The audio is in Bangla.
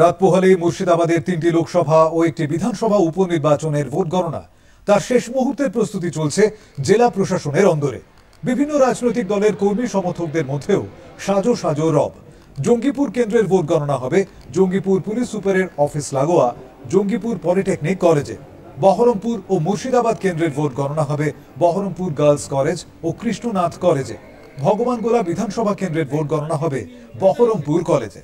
রাত মুর্শিদাবাদের তিনটি লোকসভা ও একটি বিধানসভা উপনির্বাচনের ভোট গণনা তার শেষ মুহূর্তের প্রস্তুতি চলছে জেলা প্রশাসনের অন্দরে বিভিন্ন রাজনৈতিক দলের কর্মী সমর্থকদের মধ্যেও সাজো সাজো রব জঙ্গিপুর কেন্দ্রের ভোট গণনা হবে জঙ্গিপুর পুলিশ সুপারের অফিস লাগোয়া জঙ্গিপুর পলিটেকনিক কলেজে বহরমপুর ও মুর্শিদাবাদ কেন্দ্রের ভোট গণনা হবে বহরমপুর গার্লস কলেজ ও কৃষ্ণনাথ কলেজে ভগবানগোলা বিধানসভা কেন্দ্রের ভোট গণনা হবে বহরমপুর কলেজে